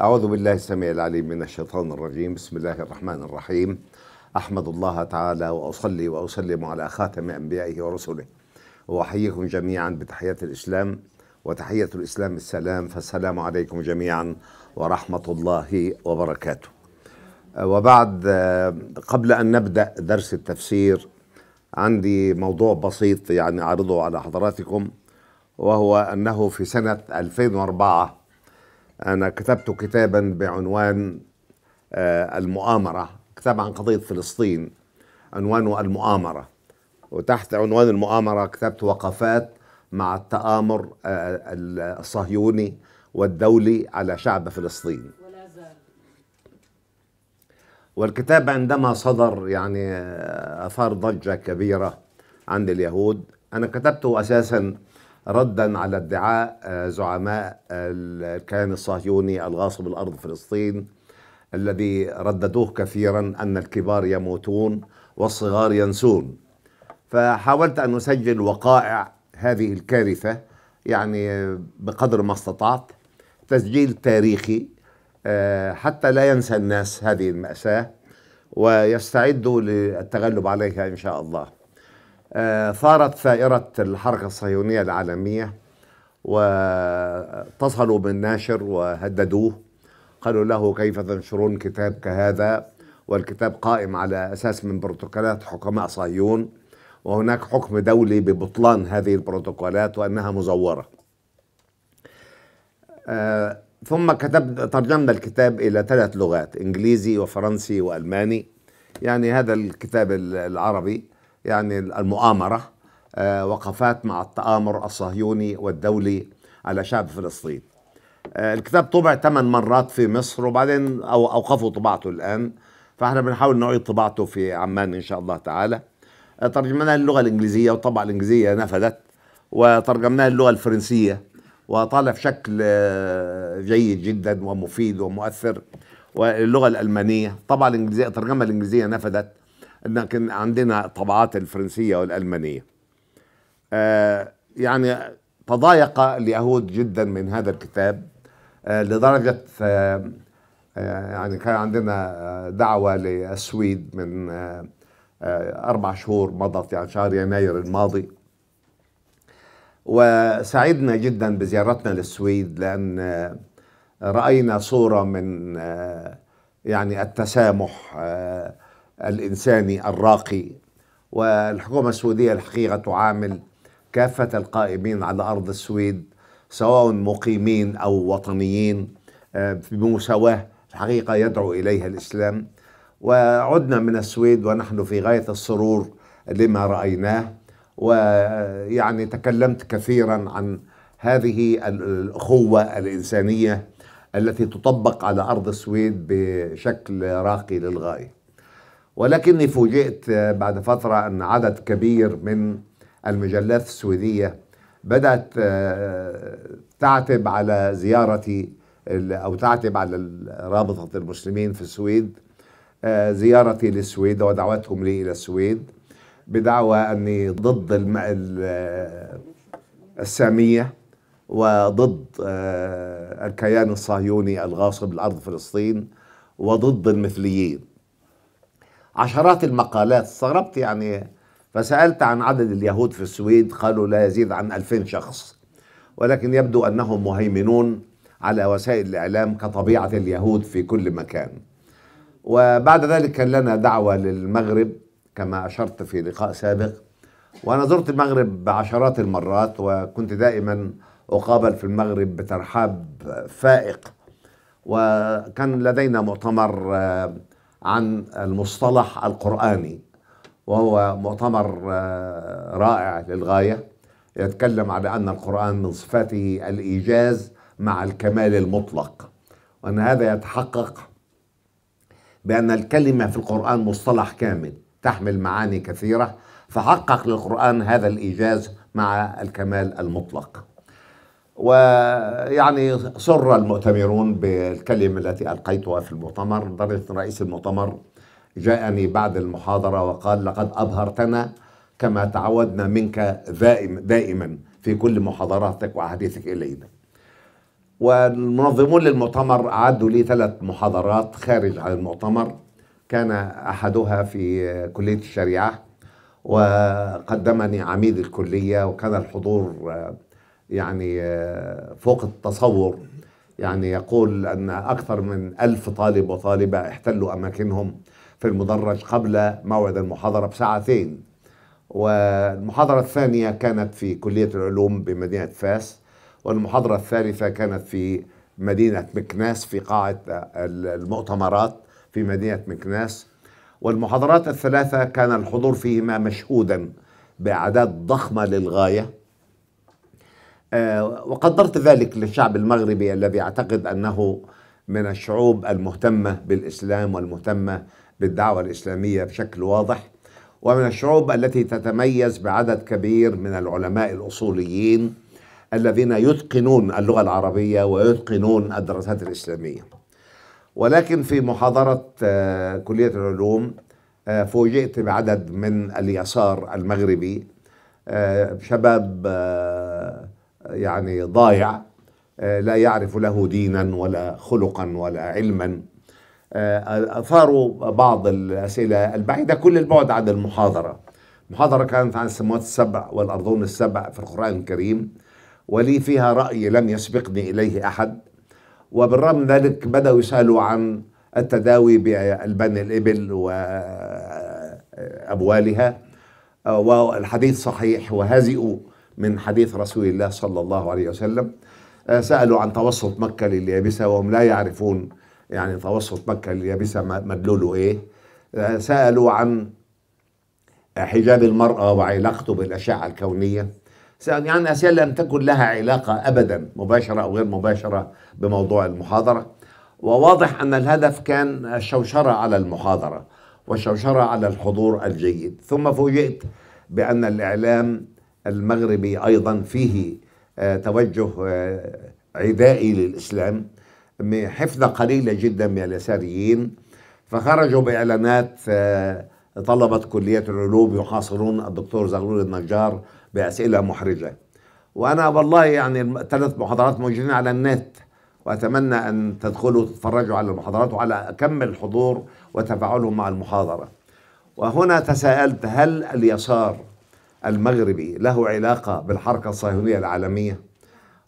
أعوذ بالله السميع العليم من الشيطان الرجيم بسم الله الرحمن الرحيم أحمد الله تعالى وأصلي وأسلم على خاتم أنبيائه ورسله وأحييكم جميعا بتحية الإسلام وتحية الإسلام السلام فالسلام عليكم جميعا ورحمة الله وبركاته وبعد قبل أن نبدأ درس التفسير عندي موضوع بسيط يعني أعرضه على حضراتكم وهو أنه في سنة 2004 أنا كتبت كتابا بعنوان آه، المؤامرة كتاب عن قضية فلسطين عنوانه المؤامرة وتحت عنوان المؤامرة كتبت وقفات مع التآمر آه، الصهيوني والدولي على شعب فلسطين والكتاب عندما صدر يعني آه، أثار ضجة كبيرة عند اليهود أنا كتبته أساسا ردا على ادعاء آه، زعماء آه، الكيان الصهيوني الغاصب الارض فلسطين الذي رددوه كثيرا ان الكبار يموتون والصغار ينسون فحاولت ان اسجل وقائع هذه الكارثه يعني آه، بقدر ما استطعت تسجيل تاريخي حتى لا ينسى الناس هذه الماساه ويستعدوا للتغلب عليها ان شاء الله آه، ثارت ثائرة الحركة الصهيونية العالمية واتصلوا بالناشر وهددوه قالوا له كيف تنشرون كتاب كهذا والكتاب قائم على أساس من بروتوكولات حكماء صهيون وهناك حكم دولي ببطلان هذه البروتوكولات وأنها مزورة آه، ثم كتب ترجمنا الكتاب إلى ثلاث لغات إنجليزي وفرنسي وألماني يعني هذا الكتاب العربي يعني المؤامرة آه، وقفات مع التآمر الصهيوني والدولي على شعب فلسطين آه، الكتاب طبع ثمان مرات في مصر وبعدين أو أوقفوا طباعته الآن فاحنا بنحاول نعيد طباعته في عمان إن شاء الله تعالى آه، ترجمناه للغة الإنجليزية والطبعة الإنجليزية نفذت وترجمناه للغة الفرنسية وطالع بشكل جيد جدا ومفيد ومؤثر واللغة الألمانية طبع الإنجليزية الترجمة الإنجليزية نفذت لكن عندنا طبعات الفرنسيه والالمانيه آه يعني تضايق اليهود جدا من هذا الكتاب آه لدرجه آه, آه، يعني كان عندنا آه، دعوه للسويد من آه، اربع شهور مضت يعني شهر يناير الماضي وسعدنا جدا بزيارتنا للسويد لان راينا صوره من يعني التسامح الإنساني الراقي والحكومة السعودية الحقيقة تعامل كافة القائمين على أرض السويد سواء مقيمين أو وطنيين آه، بمساواة الحقيقة يدعو إليها الإسلام وعدنا من السويد ونحن في غاية السرور لما رأيناه ويعني تكلمت كثيرا عن هذه الأخوة الإنسانية التي تطبق على أرض السويد بشكل راقي للغاية ولكني فوجئت بعد فترة أن عدد كبير من المجلات السويدية بدأت آه، تعتب على زيارتي أو تعتب على رابطة المسلمين في السويد آه، زيارتي للسويد ودعوتهم لي إلى السويد بدعوى أني ضد آه، السامية وضد الكيان الصهيوني الغاصب لأرض فلسطين وضد المثليين عشرات المقالات استغربت يعني فسألت عن عدد اليهود في السويد قالوا لا يزيد عن 2000 شخص ولكن يبدو أنهم مهيمنون على وسائل الإعلام كطبيعة اليهود في كل مكان وبعد ذلك كان لنا دعوة للمغرب كما أشرت في لقاء سابق وأنا زرت المغرب عشرات المرات وكنت دائما أقابل في المغرب بترحاب فائق وكان لدينا مؤتمر آه، عن المصطلح القرآني وهو مؤتمر آه، رائع للغاية يتكلم على أن القرآن من صفاته الإيجاز مع الكمال المطلق وأن هذا يتحقق بأن الكلمة في القرآن مصطلح كامل تحمل معاني كثيرة فحقق للقرآن هذا الإيجاز مع الكمال المطلق ويعني سر المؤتمرون بالكلمة التي ألقيتها في المؤتمر لدرجة رئيس المؤتمر جاءني بعد المحاضرة وقال لقد أبهرتنا كما تعودنا منك دائم دائما في كل محاضراتك وأحاديثك إلينا والمنظمون للمؤتمر أعدوا لي ثلاث محاضرات خارج عن المؤتمر كان أحدها في كلية الشريعة وقدمني عميد الكلية وكان الحضور يعني آه، فوق التصور يعني يقول أن أكثر من ألف طالب وطالبة احتلوا أماكنهم في المدرج قبل موعد المحاضرة بساعتين والمحاضرة الثانية كانت في كلية العلوم بمدينة فاس والمحاضرة الثالثة كانت في مدينة مكناس في قاعة آه، المؤتمرات في مدينة مكناس والمحاضرات الثلاثة كان الحضور فيهما مشهودا بأعداد ضخمة للغاية آه، وقدرت ذلك للشعب المغربي الذي اعتقد انه من الشعوب المهتمه بالاسلام والمهتمه بالدعوه الاسلاميه بشكل واضح ومن الشعوب التي تتميز بعدد كبير من العلماء الاصوليين الذين يتقنون اللغه العربيه ويتقنون الدراسات الاسلاميه ولكن في محاضره آه، كليه العلوم آه، فوجئت بعدد من اليسار المغربي شباب يعني ضايع آه، لا يعرف له دينا ولا خلقا ولا علما آه، أثاروا بعض الأسئلة البعيدة كل البعد عن المحاضرة المحاضرة كانت عن السماوات السبع والأرضون السبع في القرآن الكريم ولي فيها رأي لم يسبقني إليه أحد وبالرغم من ذلك بدأوا يسألوا عن التداوي بألبان الإبل وأبوالها آه، والحديث صحيح وهزئوا من حديث رسول الله صلى الله عليه وسلم آه، سألوا عن توسط مكة لليابسة وهم لا يعرفون يعني توسط مكة لليابسة مدلوله إيه آه، سألوا عن حجاب المرأة وعلاقته بالأشعة الكونية سألوا يعني أسئلة لم تكن لها علاقة أبدا مباشرة أو غير مباشرة بموضوع المحاضرة وواضح أن الهدف كان الشوشرة على المحاضرة والشوشرة على الحضور الجيد ثم فوجئت بأن الإعلام المغربي أيضا فيه آه، توجه آه، عدائي للإسلام حفظه قليلة جدا من اليساريين فخرجوا بإعلانات آه، طلبة كلية العلوم يحاصرون الدكتور زغلول النجار بأسئلة محرجة وأنا والله يعني ثلاث محاضرات موجودين على النت وأتمنى أن تدخلوا تتفرجوا على المحاضرات وعلى كم الحضور وتفاعلهم مع المحاضرة وهنا تساءلت هل اليسار المغربي له علاقة بالحركة الصهيونية العالمية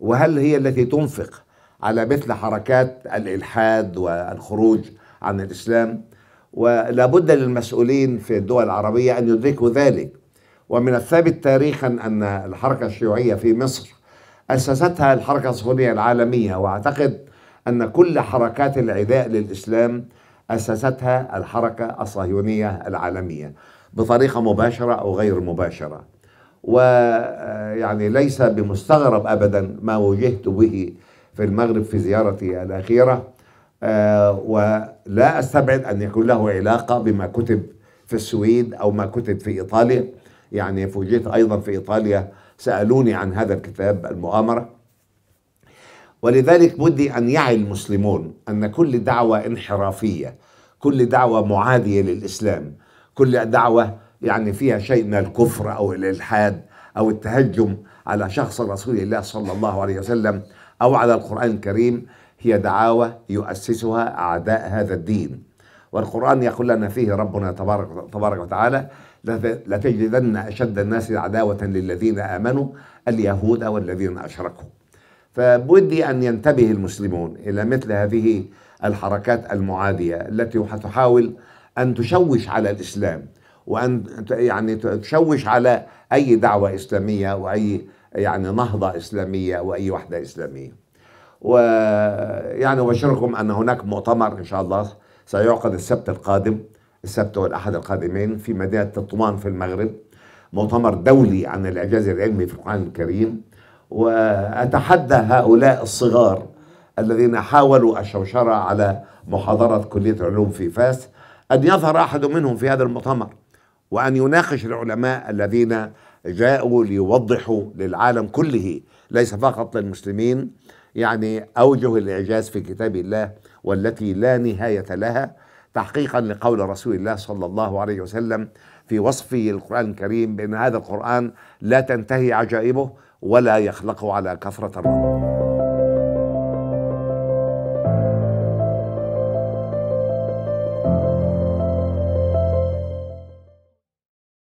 وهل هي التي تنفق على مثل حركات الإلحاد والخروج عن الإسلام ولا بد للمسؤولين في الدول العربية أن يدركوا ذلك ومن الثابت تاريخا أن الحركة الشيوعية في مصر أسستها الحركة الصهيونية العالمية وأعتقد أن كل حركات العداء للإسلام أسستها الحركة الصهيونية العالمية بطريقه مباشره او غير مباشره ويعني آه، ليس بمستغرب ابدا ما وجهت به في المغرب في زيارتي الاخيره آه، ولا استبعد ان يكون له علاقه بما كتب في السويد او ما كتب في ايطاليا يعني فوجئت ايضا في ايطاليا سالوني عن هذا الكتاب المؤامره ولذلك بدي ان يعي المسلمون ان كل دعوه انحرافيه كل دعوه معاديه للاسلام كل دعوة يعني فيها شيء من الكفر أو الإلحاد أو التهجم على شخص رسول الله صلى الله عليه وسلم أو على القرآن الكريم هي دعاوى يؤسسها أعداء هذا الدين والقرآن يقول لنا فيه ربنا تبارك, تبارك وتعالى لتجدن أشد الناس عداوة للذين آمنوا اليهود والذين أشركوا فبودي أن ينتبه المسلمون إلى مثل هذه الحركات المعادية التي تحاول أن تشوش على الإسلام وأن يعني تشوش على أي دعوة إسلامية وأي يعني نهضة إسلامية وأي وحدة إسلامية ويعني أبشركم أن هناك مؤتمر إن شاء الله سيعقد السبت القادم السبت والأحد القادمين في مدينة تطوان في المغرب مؤتمر دولي عن الإعجاز العلمي في القرآن الكريم وأتحدى هؤلاء الصغار الذين حاولوا الشوشرة على محاضرة كلية علوم في فاس أن يظهر أحد منهم في هذا المؤتمر وأن يناقش العلماء الذين جاءوا ليوضحوا للعالم كله ليس فقط للمسلمين يعني أوجه الإعجاز في كتاب الله والتي لا نهاية لها تحقيقا لقول رسول الله صلى الله عليه وسلم في وصفه القرآن الكريم بأن هذا القرآن لا تنتهي عجائبه ولا يخلق على كثرة الرمل